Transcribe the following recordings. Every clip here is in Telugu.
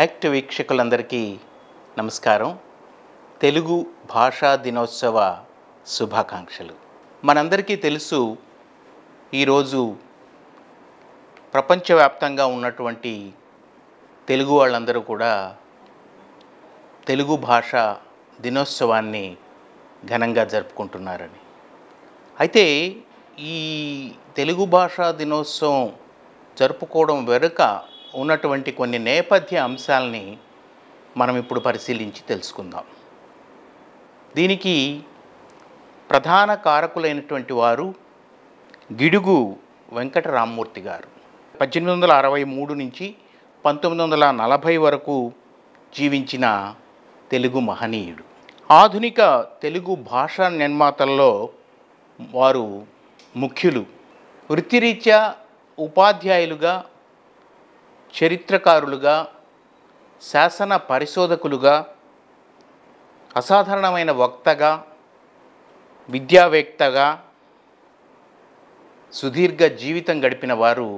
యాక్ట్ వీక్షకులందరికీ నమస్కారం తెలుగు భాషా దినోత్సవ శుభాకాంక్షలు మనందరికీ తెలుసు ఈరోజు ప్రపంచవ్యాప్తంగా ఉన్నటువంటి తెలుగు వాళ్ళందరూ కూడా తెలుగు భాష దినోత్సవాన్ని ఘనంగా జరుపుకుంటున్నారని అయితే ఈ తెలుగు భాషా దినోత్సవం జరుపుకోవడం వెనుక ఉన్నటువంటి కొన్ని నేపథ్య అంశాలని మనం ఇప్పుడు పరిశీలించి తెలుసుకుందాం దీనికి ప్రధాన కారకులైనటువంటి వారు గిడుగు వెంకట రామ్మూర్తి గారు పద్దెనిమిది వందల అరవై మూడు నుంచి పంతొమ్మిది వందల నలభై వరకు జీవించిన తెలుగు మహనీయుడు ఆధునిక తెలుగు భాషా నిర్మాతల్లో వారు ముఖ్యులు వృత్తిరీత్యా ఉపాధ్యాయులుగా చరిత్రకారులుగా శాసన పరిశోధకులుగా అసాధారణమైన వక్తగా విద్యావేత్తగా సుదీర్ఘ జీవితం గడిపిన వారు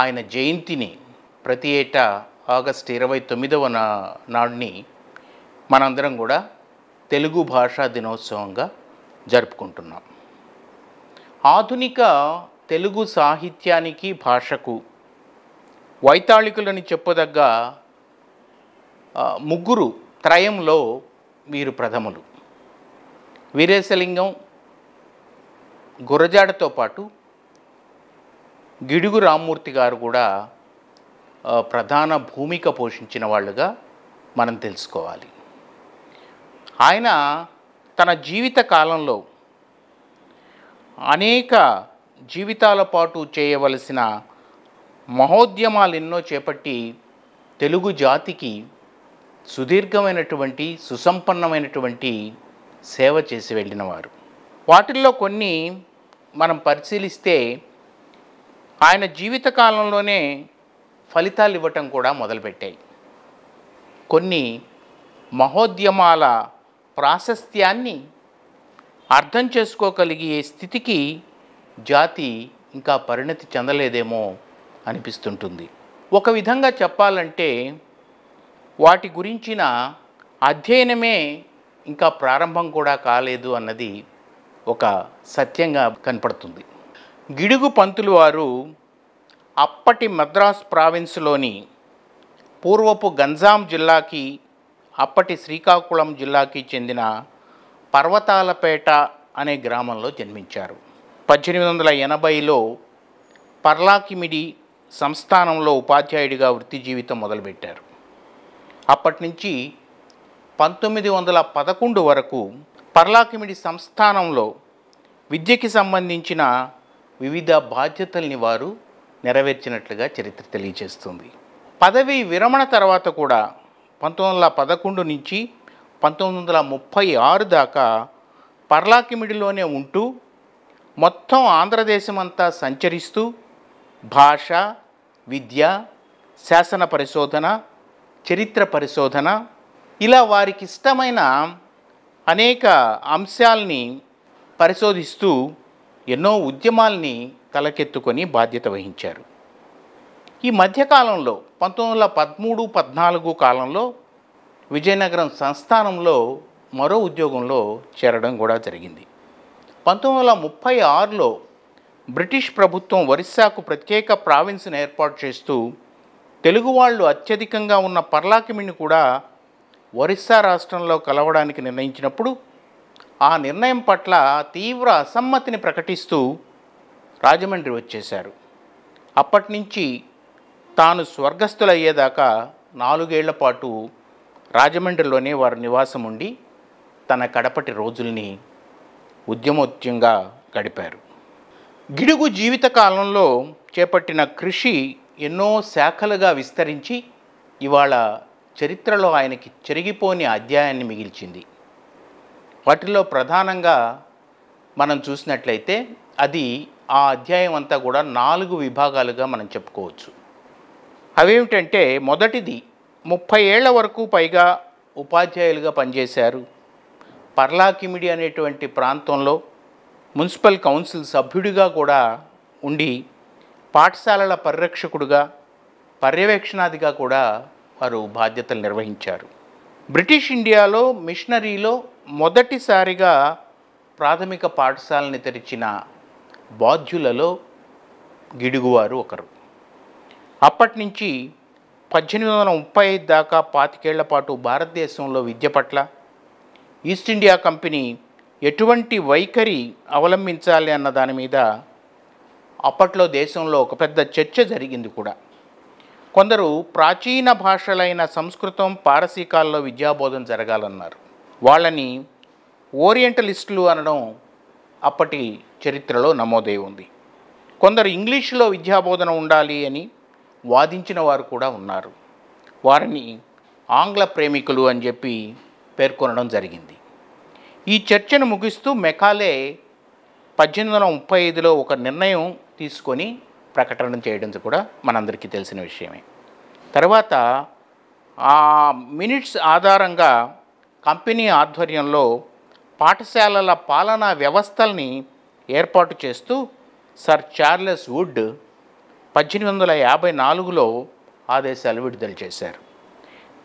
ఆయన జయంతిని ప్రతి ఏటా ఆగస్టు ఇరవై తొమ్మిదవ నాడుని మనందరం కూడా తెలుగు భాషా దినోత్సవంగా జరుపుకుంటున్నాం ఆధునిక తెలుగు సాహిత్యానికి భాషకు వైతాళికులని చెప్పదగ్గ ముగ్గురు త్రయంలో వీరు ప్రథములు వీరేశలింగం గురజాడతో పాటు గిడుగు రామ్మూర్తి గారు కూడా ప్రధాన భూమిక పోషించిన వాళ్ళుగా మనం తెలుసుకోవాలి ఆయన తన జీవిత కాలంలో అనేక జీవితాల పాటు చేయవలసిన మహోద్యమాలు ఎన్నో చేపట్టి తెలుగు జాతికి సుదీర్ఘమైనటువంటి సుసంపన్నమైనటువంటి సేవ చేసి వెళ్ళినవారు వాటిల్లో కొన్ని మనం పరిశీలిస్తే ఆయన జీవితకాలంలోనే ఫలితాలు ఇవ్వటం కూడా మొదలుపెట్టాయి కొన్ని మహోద్యమాల ప్రాశస్త్యాన్ని అర్థం చేసుకోగలిగే స్థితికి జాతి ఇంకా పరిణతి చెందలేదేమో అనిపిస్తుంటుంది ఒక విధంగా చెప్పాలంటే వాటి గురించిన అధ్యయనమే ఇంకా ప్రారంభం కూడా కాలేదు అన్నది ఒక సత్యంగా కనపడుతుంది గిడుగు పంతులు వారు అప్పటి మద్రాస్ ప్రావిన్స్లోని పూర్వపు గంజాం జిల్లాకి అప్పటి శ్రీకాకుళం జిల్లాకి చెందిన పర్వతాలపేట అనే గ్రామంలో జన్మించారు పద్దెనిమిది వందల ఎనభైలో పర్లాకిమిడి సంస్థానంలో ఉపాధ్యాయుడిగా వృత్తి జీవితం మొదలుపెట్టారు అప్పటి నుంచి పంతొమ్మిది వందల పదకొండు వరకు పర్లాకిమిడి సంస్థానంలో విద్యకి సంబంధించిన వివిధ బాధ్యతల్ని వారు నెరవేర్చినట్లుగా చరిత్ర తెలియజేస్తుంది పదవి విరమణ తర్వాత కూడా పంతొమ్మిది వందల పదకొండు నుంచి పంతొమ్మిది వందల ముప్పై ఆరు దాకా పర్లాకిమిడిలోనే ఉంటూ మొత్తం ఆంధ్రదేశమంతా సంచరిస్తూ భాష విద్య శాసన పరిశోధన చరిత్ర పరిశోధన ఇలా వారికి ఇష్టమైన అనేక అంశాల్ని పరిశోధిస్తూ ఎన్నో ఉద్యమాల్ని తలకెత్తుకొని బాధ్యత వహించారు ఈ మధ్యకాలంలో పంతొమ్మిది వందల పదమూడు పద్నాలుగు కాలంలో విజయనగరం సంస్థానంలో మరో ఉద్యోగంలో చేరడం కూడా జరిగింది పంతొమ్మిది వందల ముప్పై ఆరులో బ్రిటిష్ ప్రభుత్వం ఒరిస్సాకు ప్రత్యేక ప్రావిన్స్ను ఏర్పాటు చేస్తూ తెలుగు వాళ్ళు అత్యధికంగా ఉన్న పర్లాకిమిని కూడా ఒరిస్సా రాష్ట్రంలో కలవడానికి నిర్ణయించినప్పుడు ఆ నిర్ణయం పట్ల తీవ్ర అసమ్మతిని ప్రకటిస్తూ రాజమండ్రి వచ్చేశారు అప్పటి నుంచి తాను స్వర్గస్థులయ్యేదాకా నాలుగేళ్ల పాటు రాజమండ్రిలోనే వారు నివాసం ఉండి తన కడపటి రోజుల్ని ఉద్యమోద్యంగా గడిపారు గిడుగు జీవితకాలంలో చేపట్టిన కృషి ఎన్నో శాఖలుగా విస్తరించి ఇవాళ చరిత్రలో ఆయనకి చెరిగిపోని అధ్యాయాన్ని మిగిల్చింది వాటిలో ప్రధానంగా మనం చూసినట్లయితే అది ఆ అధ్యాయం అంతా కూడా నాలుగు విభాగాలుగా మనం చెప్పుకోవచ్చు అవేమిటంటే మొదటిది ముప్పై ఏళ్ల వరకు పైగా ఉపాధ్యాయులుగా పనిచేశారు పర్లాకిమిడి అనేటువంటి ప్రాంతంలో మున్సిపల్ కౌన్సిల్ సభ్యుడిగా కూడా ఉండి పాఠశాలల పరిరక్షకుడుగా పర్యవేక్షణాదిగా కూడా వారు బాధ్యతలు నిర్వహించారు బ్రిటిష్ ఇండియాలో మిషనరీలో మొదటిసారిగా ప్రాథమిక పాఠశాలని తెరిచిన బాధ్యులలో గిడుగువారు ఒకరు అప్పటి నుంచి పద్దెనిమిది వందల ముప్పై ఐదు దాకా పాతికేళ్ల పాటు భారతదేశంలో విద్య పట్ల ఈస్ట్ ఇండియా కంపెనీ ఎటువంటి వైఖరి అవలంబించాలి అన్న దాని మీద అప్పట్లో దేశంలో ఒక పెద్ద చర్చ జరిగింది కూడా కొందరు ప్రాచీన భాషలైన సంస్కృతం పారసీకాల్లో విద్యాబోధన జరగాలన్నారు వాళ్ళని ఓరియంటలిస్టులు అనడం అప్పటి చరిత్రలో నమోదై ఉంది కొందరు ఇంగ్లీషులో విద్యాబోధన ఉండాలి అని వాదించిన వారు కూడా ఉన్నారు వారిని ఆంగ్ల ప్రేమికులు అని చెప్పి పేర్కొనడం జరిగింది ఈ చర్చను ముగిస్తూ మెకాలే పద్దెనిమిది వందల ముప్పై ఐదులో ఒక నిర్ణయం తీసుకొని ప్రకటన చేయడం కూడా మనందరికీ తెలిసిన విషయమే తర్వాత ఆ మినిట్స్ ఆధారంగా కంపెనీ ఆధ్వర్యంలో పాఠశాలల పాలనా వ్యవస్థల్ని ఏర్పాటు చేస్తూ సర్ చార్లెస్ వుడ్ పద్దెనిమిది వందల యాభై నాలుగులో ఆదేశాలు విడుదల చేశారు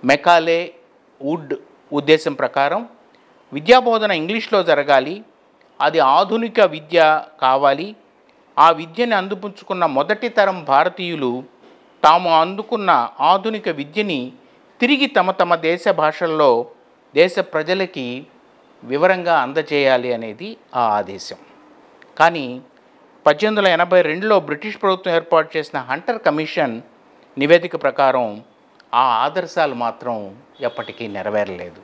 మెకాలే వుడ్ ఉద్దేశం ప్రకారం విద్యాబోధన ఇంగ్లీష్లో జరగాలి అది ఆధునిక విద్య కావాలి ఆ విద్యని అందిపుచ్చుకున్న మొదటి తరం భారతీయులు తాము అందుకున్న ఆధునిక విద్యని తిరిగి తమ తమ దేశ భాషల్లో దేశ ప్రజలకి వివరంగా అందజేయాలి అనేది ఆ ఆదేశం కానీ పద్దెనిమిది వందల ఎనభై రెండులో బ్రిటిష్ ప్రభుత్వం ఏర్పాటు చేసిన హంటర్ కమిషన్ నివేదిక ప్రకారం ఆ ఆదర్శాలు మాత్రం ఎప్పటికీ నెరవేరలేదు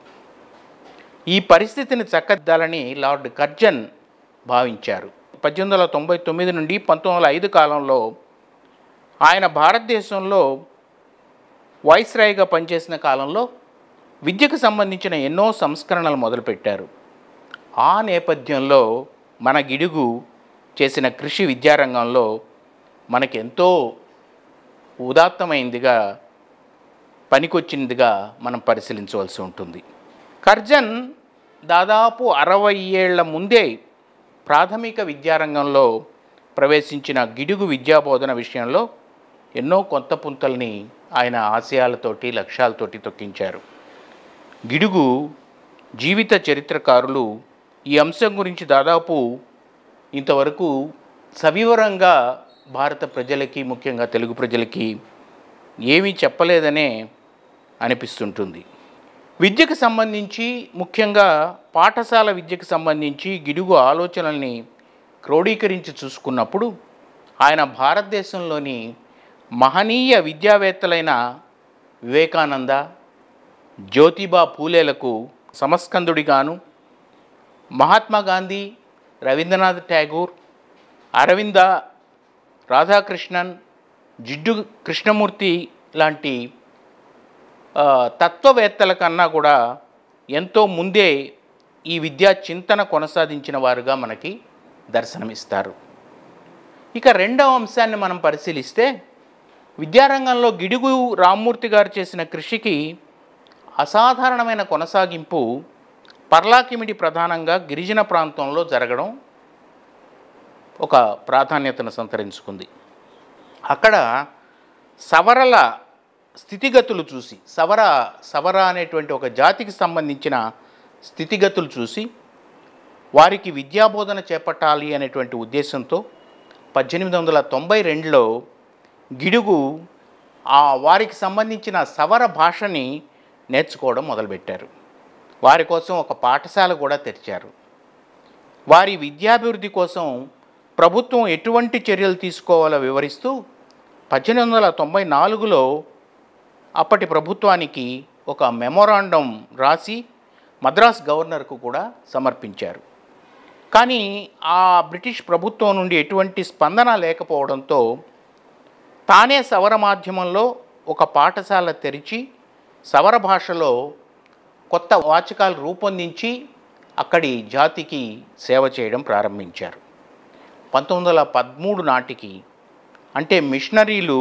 ఈ పరిస్థితిని చక్కదిద్దాలని లార్డ్ కర్జన్ భావించారు పద్దెనిమిది వందల తొంభై తొమ్మిది నుండి పంతొమ్మిది వందల ఐదు కాలంలో ఆయన భారతదేశంలో వైస్రాయ్గా పనిచేసిన కాలంలో విద్యకు సంబంధించిన ఎన్నో సంస్కరణలు మొదలుపెట్టారు ఆ నేపథ్యంలో మన గిడుగు చేసిన కృషి విద్యారంగంలో మనకెంతో ఉదాత్తమైందిగా పనికొచ్చిందిగా మనం పరిశీలించవలసి ఉంటుంది కర్జన్ దాదాపు అరవై ఏళ్ల ముందే ప్రాథమిక విద్యారంగంలో ప్రవేశించిన గిడుగు విద్యాబోధన విషయంలో ఎన్నో కొత్త పుంతల్ని ఆయన ఆశయాలతోటి లక్ష్యాలతోటి తొక్కించారు గిడుగు జీవిత చరిత్రకారులు ఈ అంశం గురించి దాదాపు ఇంతవరకు సవివరంగా భారత ప్రజలకి ముఖ్యంగా తెలుగు ప్రజలకి ఏమీ చెప్పలేదనే అనిపిస్తుంటుంది విద్యకు సంబంధించి ముఖ్యంగా పాఠశాల విద్యకు సంబంధించి గిడుగు ఆలోచనల్ని క్రోడీకరించి చూసుకున్నప్పుడు ఆయన భారతదేశంలోని మహనీయ విద్యావేత్తలైన వివేకానంద జ్యోతిబా పూలేలకు సమస్కందుడిగాను మహాత్మా గాంధీ రవీంద్రనాథ్ ఠాగూర్ అరవింద రాధాకృష్ణన్ జిడ్డు కృష్ణమూర్తి లాంటి తత్వవేత్తల కన్నా కూడా ఎంతో ముందే ఈ విద్యా చింతన కొనసాగించిన వారుగా మనకి దర్శనమిస్తారు ఇక రెండవ అంశాన్ని మనం పరిశీలిస్తే విద్యారంగంలో గిడుగు రామ్మూర్తి గారు చేసిన కృషికి అసాధారణమైన కొనసాగింపు పర్లాకిమిడి ప్రధానంగా గిరిజన ప్రాంతంలో జరగడం ఒక ప్రాధాన్యతను సంతరించుకుంది అక్కడ సవరల స్థితిగతులు చూసి సవర సవర అనేటువంటి ఒక జాతికి సంబంధించిన స్థితిగతులు చూసి వారికి విద్యాబోధన చేపట్టాలి అనేటువంటి ఉద్దేశంతో పద్దెనిమిది వందల తొంభై రెండులో గిడుగు ఆ వారికి సంబంధించిన సవర భాషని నేర్చుకోవడం మొదలుపెట్టారు వారి కోసం ఒక పాఠశాల కూడా తెరిచారు వారి విద్యాభివృద్ధి కోసం ప్రభుత్వం ఎటువంటి చర్యలు తీసుకోవాలో వివరిస్తూ పద్దెనిమిది వందల తొంభై నాలుగులో అప్పటి ప్రభుత్వానికి ఒక మెమోరాండం రాసి మద్రాస్ గవర్నర్కు కూడా సమర్పించారు కానీ ఆ బ్రిటిష్ ప్రభుత్వం నుండి ఎటువంటి స్పందన లేకపోవడంతో తానే సవర మాధ్యమంలో ఒక పాఠశాల తెరిచి సవర భాషలో కొత్త వాచకాలు రూపొందించి అక్కడి జాతికి సేవ చేయడం ప్రారంభించారు పంతొమ్మిది వందల పదమూడు నాటికి అంటే మిషనరీలు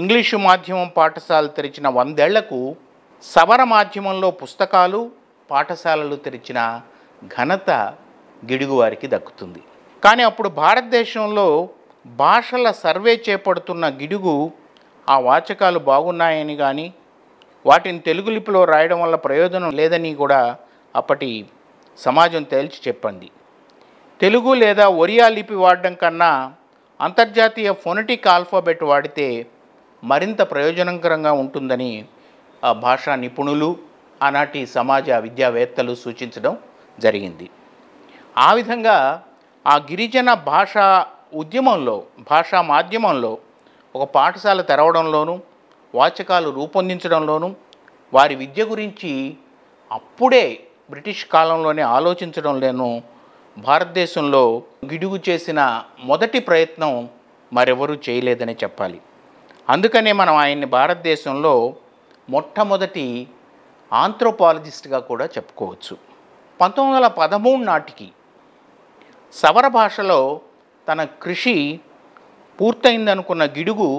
ఇంగ్లీషు మాధ్యమం పాఠశాలలు తెరిచిన వందేళ్లకు సవర మాధ్యమంలో పుస్తకాలు పాఠశాలలు తెరిచిన ఘనత గిడుగువారికి దక్కుతుంది కానీ అప్పుడు భారతదేశంలో భాషల సర్వే చేపడుతున్న గిడుగు ఆ వాచకాలు బాగున్నాయని కానీ వాటిని తెలుగు లిపిలో రాయడం వల్ల ప్రయోజనం లేదని కూడా అప్పటి సమాజం తేల్చి చెప్పండి తెలుగు లేదా ఒరియా లిపి వాడడం కన్నా అంతర్జాతీయ ఫొనటిక్ ఆల్ఫాబెట్ వాడితే మరింత ప్రయోజనకరంగా ఉంటుందని భాషా నిపుణులు ఆనాటి సమాజ విద్యావేత్తలు సూచించడం జరిగింది ఆ విధంగా ఆ గిరిజన భాషా ఉద్యమంలో భాషా మాధ్యమంలో ఒక పాఠశాల తెరవడంలోనూ వాచకాలు రూపొందించడంలోనూ వారి విద్య గురించి అప్పుడే బ్రిటిష్ కాలంలోనే ఆలోచించడం లేను భారతదేశంలో గిడుగు చేసిన మొదటి ప్రయత్నం మరెవరూ చేయలేదని చెప్పాలి అందుకనే మనం ఆయన్ని భారతదేశంలో మొట్టమొదటి ఆంథ్రోపాలజిస్ట్గా కూడా చెప్పుకోవచ్చు పంతొమ్మిది వందల పదమూడు నాటికి సవర భాషలో తన కృషి పూర్తయిందనుకున్న గిడుగు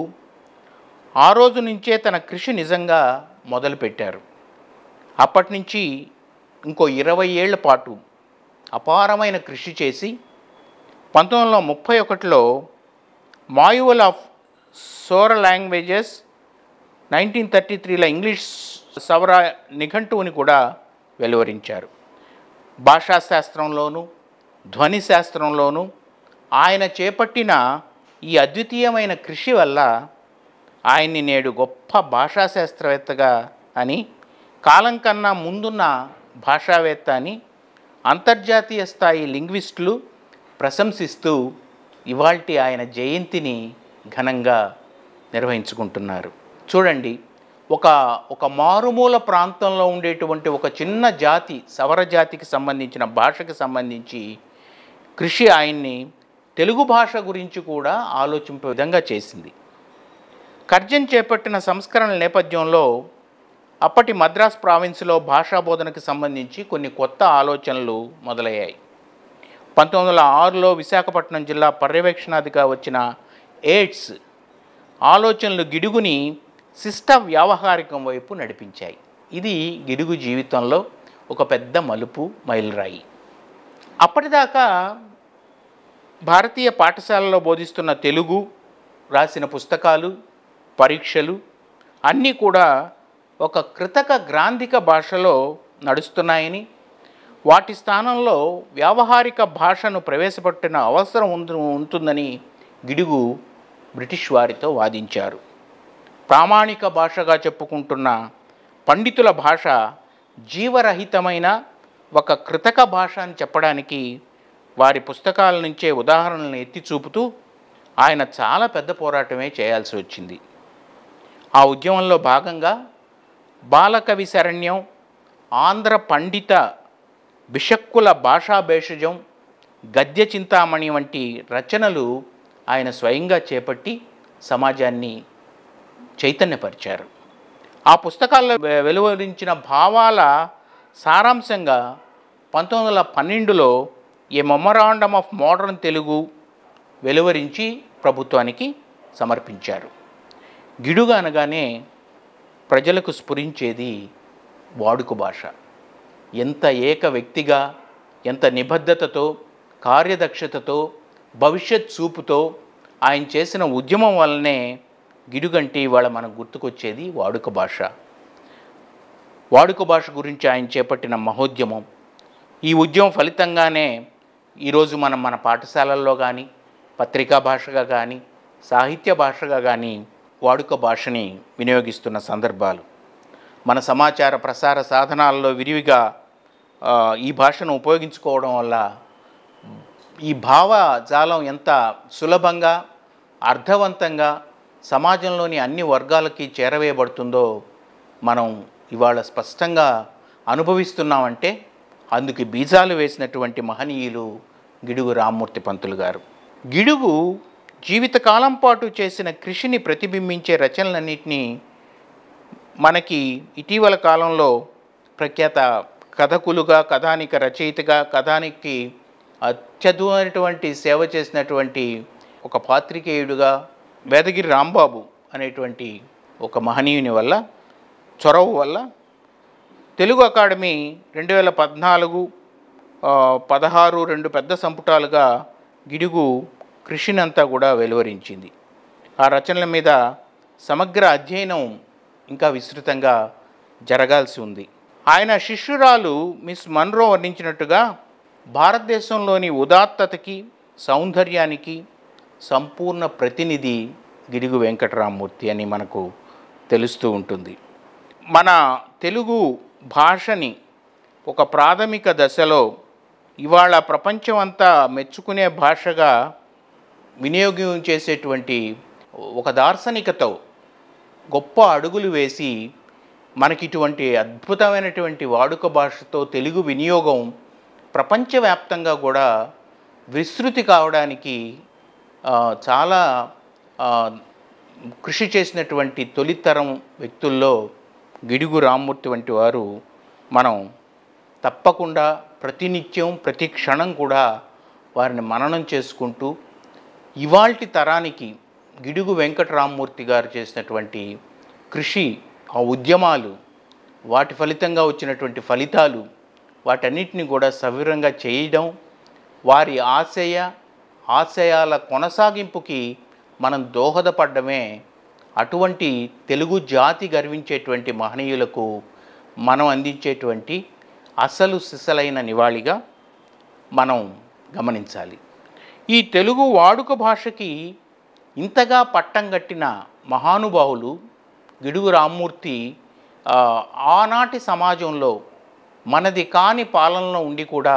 ఆ రోజు నుంచే తన కృషి నిజంగా మొదలుపెట్టారు అప్పటి నుంచి ఇంకో ఇరవై ఏళ్ల పాటు అపారమైన కృషి చేసి పంతొమ్మిది వందల ముప్పై ఒకటిలో manual of Sora languages nineteen thirty త్రీలో ఇంగ్లీష్ సవర నిఘంటువుని కూడా వెలువరించారు భాషాశాస్త్రంలోనూ ధ్వనిశాస్త్రంలోనూ ఆయన చేపట్టిన ఈ అద్వితీయమైన కృషి వల్ల ఆయన్ని నేడు గొప్ప భాషాశాస్త్రవేత్తగా అని కాలం కన్నా ముందున్న భాషావేత్త అని అంతర్జాతీయ స్థాయి లింగ్విస్టులు ప్రశంసిస్తూ ఇవాల్టి ఆయన జయంతిని ఘనంగా నిర్వహించుకుంటున్నారు చూడండి ఒక ఒక మారుమూల ప్రాంతంలో ఉండేటువంటి ఒక చిన్న జాతి సవర జాతికి సంబంధించిన భాషకి సంబంధించి కృషి ఆయన్ని తెలుగు భాష గురించి కూడా ఆలోచింప విధంగా చేసింది కర్జన్ చేపట్టిన సంస్కరణల నేపథ్యంలో అప్పటి మద్రాస్ ప్రావిన్స్లో భాషా బోధనకు సంబంధించి కొన్ని కొత్త ఆలోచనలు మొదలయ్యాయి పంతొమ్మిది వందల ఆరులో విశాఖపట్నం జిల్లా పర్యవేక్షణాదిగా వచ్చిన ఎయిడ్స్ ఆలోచనలు గిడుగుని శిష్ట వ్యావహారికం వైపు నడిపించాయి ఇది గిడుగు జీవితంలో ఒక పెద్ద మలుపు మైలురాయి అప్పటిదాకా భారతీయ పాఠశాలలో బోధిస్తున్న తెలుగు రాసిన పుస్తకాలు పరీక్షలు అన్నీ కూడా ఒక కృతక గ్రాంధిక భాషలో నడుస్తున్నాయని వాటి స్థానంలో వ్యావహారిక భాషను ప్రవేశపెట్టిన అవసరం ఉంటుందని గిడుగు బ్రిటిష్ వారితో వాదించారు ప్రామాణిక భాషగా చెప్పుకుంటున్న పండితుల భాష జీవరహితమైన ఒక కృతక భాష అని చెప్పడానికి వారి పుస్తకాల నుంచే ఉదాహరణలను ఎత్తి చూపుతూ ఆయన చాలా పెద్ద పోరాటమే చేయాల్సి వచ్చింది ఆ ఉద్యమంలో భాగంగా బాలకవి శరణ్యం ఆంధ్ర పండిత బిషక్కుల భాషా భేషజం గద్య చింతామణి వంటి రచనలు ఆయన స్వయంగా చేపట్టి సమాజాన్ని చైతన్యపరిచారు ఆ పుస్తకాల్లో వెలువరించిన భావాల సారాంశంగా పంతొమ్మిది వందల పన్నెండులో a memorandum of modern Telugu వెలువరించి ప్రభుత్వానికి సమర్పించారు గిడుగు అనగానే ప్రజలకు స్ఫురించేది వాడుక భాష ఎంత ఏక వ్యక్తిగా ఎంత నిబద్ధతతో కార్యదక్షతతో భవిష్యత్ చూపుతో ఆయన చేసిన ఉద్యమం వల్లనే గిడుగంటి ఇవాళ మనకు గుర్తుకొచ్చేది వాడుక భాష వాడుక భాష గురించి ఆయన చేపట్టిన మహోద్యమం ఈ ఉద్యమం ఫలితంగానే ఈరోజు మనం మన పాఠశాలల్లో కానీ పత్రికా భాషగా కానీ సాహిత్య భాషగా కానీ వాడుక భాషని వినియోగిస్తున్న సందర్భాలు మన సమాచార ప్రసార సాధనాల్లో విరివిగా ఈ భాషను ఉపయోగించుకోవడం వల్ల ఈ భావజాలం ఎంత సులభంగా అర్థవంతంగా సమాజంలోని అన్ని వర్గాలకి చేరవేయబడుతుందో మనం ఇవాళ స్పష్టంగా అనుభవిస్తున్నామంటే అందుకు బీజాలు వేసినటువంటి మహనీయులు గిడుగు రామ్మూర్తి పంతులు గారు గిడుగు జీవితకాలం పాటు చేసిన కృషిని ప్రతిబింబించే రచనలన్నింటినీ మనకి ఇటీవల కాలంలో ప్రఖ్యాత కథకులుగా కథానిక రచయితగా కథానికి అత్యద్భుతమైనటువంటి సేవ చేసినటువంటి ఒక పాత్రికేయుడుగా వేదగిరి రాంబాబు అనేటువంటి ఒక మహనీయుని వల్ల చొరవ వల్ల తెలుగు అకాడమీ రెండు వేల పద్నాలుగు పదహారు రెండు పెద్ద సంపుటాలుగా గిడుగు కృషినంతా కూడా వెలువరించింది ఆ రచనల మీద సమగ్ర అధ్యయనం ఇంకా విస్తృతంగా జరగాల్సి ఉంది ఆయన శిష్యురాలు మిస్ మన్రో వర్ణించినట్టుగా భారతదేశంలోని ఉదాత్తతకి సౌందర్యానికి సంపూర్ణ ప్రతినిధి గిరిగు వెంకటరామమూర్తి అని మనకు తెలుస్తూ ఉంటుంది మన తెలుగు భాషని ఒక ప్రాథమిక దశలో ఇవాళ ప్రపంచం అంతా మెచ్చుకునే భాషగా వినియోగం చేసేటువంటి ఒక దార్శనికతో గొప్ప అడుగులు వేసి మనకి ఇటువంటి అద్భుతమైనటువంటి వాడుక భాషతో తెలుగు వినియోగం ప్రపంచవ్యాప్తంగా కూడా విస్తృతి కావడానికి చాలా కృషి చేసినటువంటి తొలితరం వ్యక్తుల్లో గిడుగు రామ్మూర్తి వంటి వారు మనం తప్పకుండా ప్రతినిత్యం ప్రతి క్షణం కూడా వారిని మననం చేసుకుంటూ ఇవాల్టి తరానికి గిడుగు వెంకటరామ్మూర్తి గారు చేసినటువంటి కృషి ఆ ఉద్యమాలు వాటి ఫలితంగా వచ్చినటువంటి ఫలితాలు వాటన్నిటిని కూడా సవివరంగా చేయడం వారి ఆశయ ఆశయాల కొనసాగింపుకి మనం దోహదపడ్డమే అటువంటి తెలుగు జాతి గర్వించేటువంటి మహనీయులకు మనం అందించేటువంటి అసలు సిసలైన నివాళిగా మనం గమనించాలి ఈ తెలుగు వాడుక భాషకి ఇంతగా పట్టం కట్టిన మహానుభావులు గిడుగు రామ్మూర్తి ఆనాటి సమాజంలో మనది కాని పాలనలో ఉండి కూడా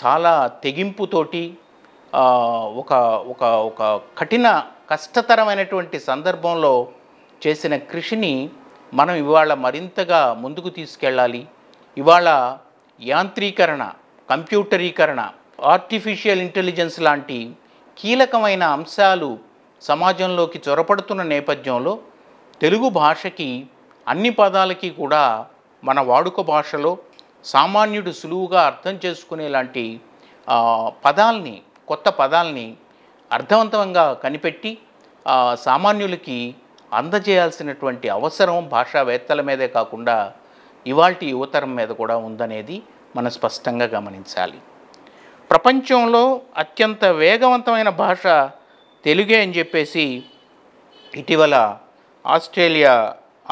చాలా తెగింపుతోటి ఒక ఒక ఒక కఠిన కష్టతరమైనటువంటి సందర్భంలో చేసిన కృషిని మనం ఇవాళ మరింతగా ముందుకు తీసుకెళ్ళాలి ఇవాళ యాంత్రీకరణ కంప్యూటరీకరణ ఆర్టిఫిషియల్ ఇంటెలిజెన్స్ లాంటి కీలకమైన అంశాలు సమాజంలోకి చొరపడుతున్న నేపథ్యంలో తెలుగు భాషకి అన్ని పదాలకి కూడా మన వాడుక భాషలో సామాన్యుడు సులువుగా అర్థం చేసుకునేలాంటి పదాల్ని కొత్త పదాల్ని అర్థవంతంగా కనిపెట్టి సామాన్యులకి అందజేయాల్సినటువంటి అవసరం భాషావేత్తల మీదే కాకుండా ఇవాళ యువతరం మీద కూడా ఉందనేది మనం స్పష్టంగా గమనించాలి ప్రపంచంలో అత్యంత వేగవంతమైన భాష తెలుగే అని చెప్పేసి ఇటీవల ఆస్ట్రేలియా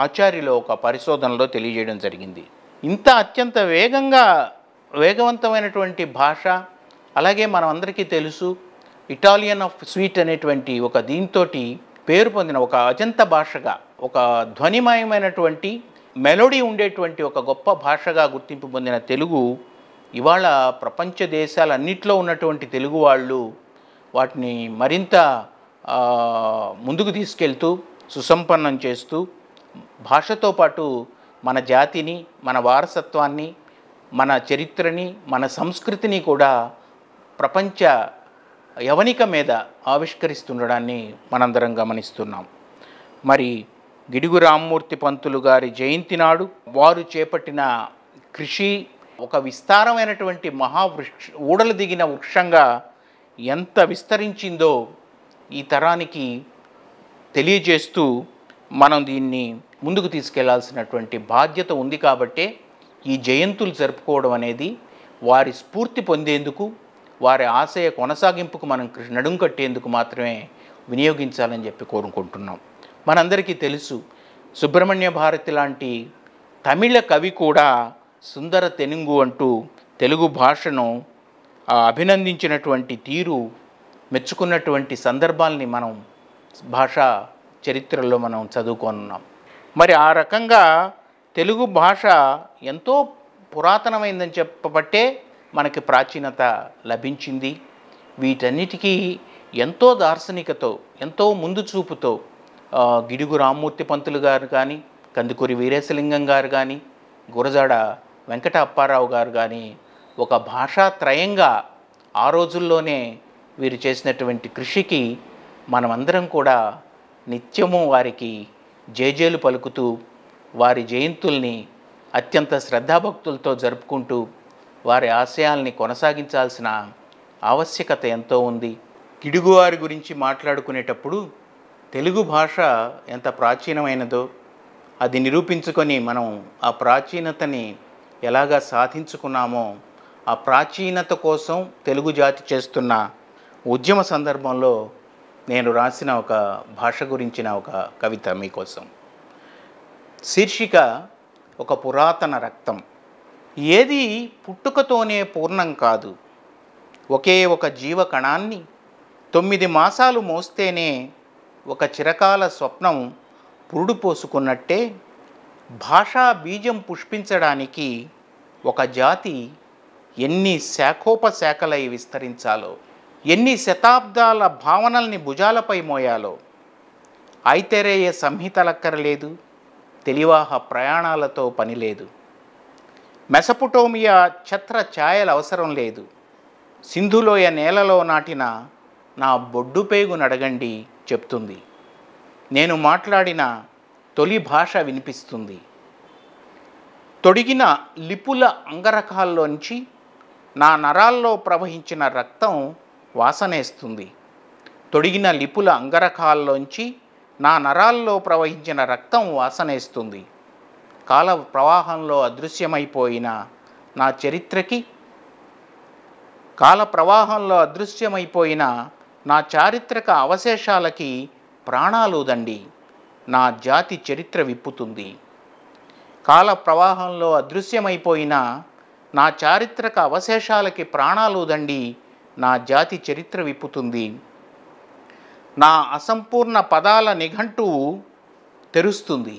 ఆచార్యులు ఒక పరిశోధనలో తెలియజేయడం జరిగింది ఇంత అత్యంత వేగంగా వేగవంతమైనటువంటి భాష అలాగే మనం అందరికీ తెలుసు ఇటాలియన్ ఆఫ్ స్వీట్ అనేటువంటి ఒక దీంతో పేరు పొందిన ఒక అజంత భాషగా ఒక ధ్వనిమయమైనటువంటి మెలోడీ ఉండేటువంటి ఒక గొప్ప భాషగా గుర్తింపు పొందిన తెలుగు ఇవాళ ప్రపంచ దేశాలన్నింటిలో ఉన్నటువంటి తెలుగు వాళ్ళు వాటిని మరింత ముందుకు తీసుకెళ్తూ సుసంపన్నం చేస్తూ భాషతో పాటు మన జాతిని మన వారసత్వాన్ని మన చరిత్రని మన సంస్కృతిని కూడా ప్రపంచ యవనిక మీద ఆవిష్కరిస్తుండడాన్ని మనందరం గమనిస్తున్నాం మరి గిడుగు రామ్మూర్తి పంతులు గారి జయంతి నాడు వారు చేపట్టిన కృషి ఒక విస్తారమైనటువంటి మహావృక్ష ఊడలు దిగిన వృక్షంగా ఎంత విస్తరించిందో ఈ తరానికి తెలియజేస్తూ మనం దీన్ని ముందుకు తీసుకెళ్లాల్సినటువంటి బాధ్యత ఉంది కాబట్టే ఈ జయంతులు జరుపుకోవడం అనేది వారి స్ఫూర్తి పొందేందుకు వారి ఆశయ కొనసాగింపుకు మనం నడుం కట్టేందుకు మాత్రమే వినియోగించాలని చెప్పి కోరుకుంటున్నాం మనందరికీ తెలుసు సుబ్రహ్మణ్య భారతి లాంటి తమిళ కవి కూడా సుందర తెనుగు అంటూ తెలుగు భాషను అభినందించినటువంటి తీరు మెచ్చుకున్నటువంటి సందర్భాల్ని మనం భాష చరిత్రలో మనం చదువుకోనున్నాం మరి ఆ రకంగా తెలుగు భాష ఎంతో పురాతనమైందని చెప్పబట్టే మనకి ప్రాచీనత లభించింది వీటన్నిటికీ ఎంతో దార్శనికతో ఎంతో ముందు చూపుతో గిడుగు రామ్మూర్తి పంతులు గారు కానీ కందుకూరి వీరేశలింగం గారు కానీ గురజాడ వెంకట అప్పారావు గారు కానీ ఒక భాషా త్రయంగా ఆ రోజుల్లోనే వీరు చేసినటువంటి కృషికి మనమందరం కూడా నిత్యము వారికి జేజేలు పలుకుతూ వారి జయంతుల్ని అత్యంత శ్రద్ధాభక్తులతో జరుపుకుంటూ వారి ఆశయాల్ని కొనసాగించాల్సిన ఆవశ్యకత ఎంతో ఉంది గిడుగువారి గురించి మాట్లాడుకునేటప్పుడు తెలుగు భాష ఎంత ప్రాచీనమైనదో అది నిరూపించుకొని మనం ఆ ప్రాచీనతని ఎలాగా సాధించుకున్నామో ఆ ప్రాచీనత కోసం తెలుగు జాతి చేస్తున్న ఉద్యమ సందర్భంలో నేను రాసిన ఒక భాష గురించిన ఒక కవిత మీకోసం శీర్షిక ఒక పురాతన రక్తం ఏది పుట్టుకతోనే పూర్ణం కాదు ఒకే ఒక జీవ కణాన్ని తొమ్మిది మాసాలు మోస్తేనే ఒక చిరకాల స్వప్నం పురుడు పోసుకున్నట్టే భాషా బీజం పుష్పించడానికి ఒక జాతి ఎన్ని శాఖోపశాఖలై విస్తరించాలో ఎన్ని శతాబ్దాల భావనల్ని భుజాలపై మోయాలో ఐతేరేయ సంహితలక్కరలేదు తెలివాహ ప్రయాణాలతో పనిలేదు మెసపుటోమియా ఛత్ర ఛాయల అవసరం లేదు సింధులోయ నేలలో నాటిన నా బొడ్డు పేగునడగండి చెప్తుంది నేను మాట్లాడిన తొలి భాష వినిపిస్తుంది తొడిగిన లిపుల అంగరకాల్లోంచి నా నరాల్లో ప్రవహించిన రక్తం వాసనేస్తుంది తొడిగిన లిపుల అంగరకాల్లోంచి నా నరాల్లో ప్రవహించిన రక్తం వాసనేస్తుంది కాల ప్రవాహంలో అదృశ్యమైపోయిన నా చరిత్రకి కాల ప్రవాహంలో అదృశ్యమైపోయిన నా చారిత్రక అవశేషాలకి ప్రాణాలుదండి నా జాతి చరిత్ర విప్పుతుంది కాల ప్రవాహంలో అదృశ్యమైపోయిన నా చారిత్రక అవశేషాలకి ప్రాణాలుదండి నా జాతి చరిత్ర విప్పుతుంది నా అసంపూర్ణ పదాల నిఘంటువు తెరుస్తుంది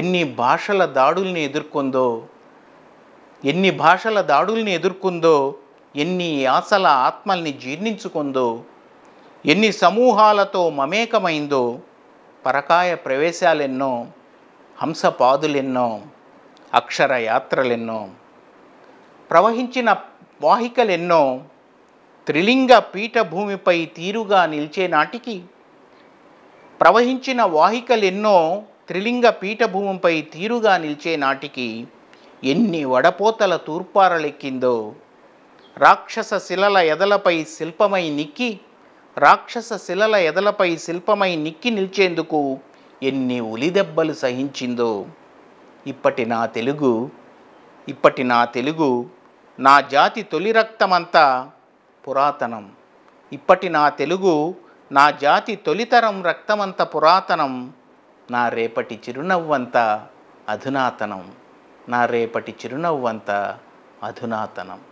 ఎన్ని భాషల దాడుల్ని ఎదుర్కొందో ఎన్ని భాషల దాడుల్ని ఎదుర్కొందో ఎన్ని ఆశల ఆత్మల్ని జీర్ణించుకుందో ఎన్ని సమూహాలతో మమేకమైందో పరకాయ ప్రవేశాలెన్నో హంసపాదులెన్నో అక్షర యాత్రలెన్నో ప్రవహించిన వాహికలెన్నో త్రిలింగ పీఠభూమిపై తీరుగా నిలిచే నాటికి ప్రవహించిన వాహికలెన్నో త్రిలింగ పీఠభూమిపై తీరుగా నిలిచే నాటికి ఎన్ని వడపోతల తూర్పారలెక్కిందో రాక్షస శిలల ఎదలపై శిల్పమై నిక్కి రాక్షస శిలల ఎదలపై శిల్పమై నిక్కి నిలిచేందుకు ఎన్ని ఉలిదెబ్బలు సహించిందో ఇప్పటి నా తెలుగు ఇప్పటి నా తెలుగు నా జాతి తొలి రక్తమంతా పురాతనం ఇప్పటి నా తెలుగు నా జాతి తొలితరం రక్తమంత పురాతనం నా రేపటి చిరునవ్వంత అధునాతనం నా రేపటి చిరునవ్వంత అధునాతనం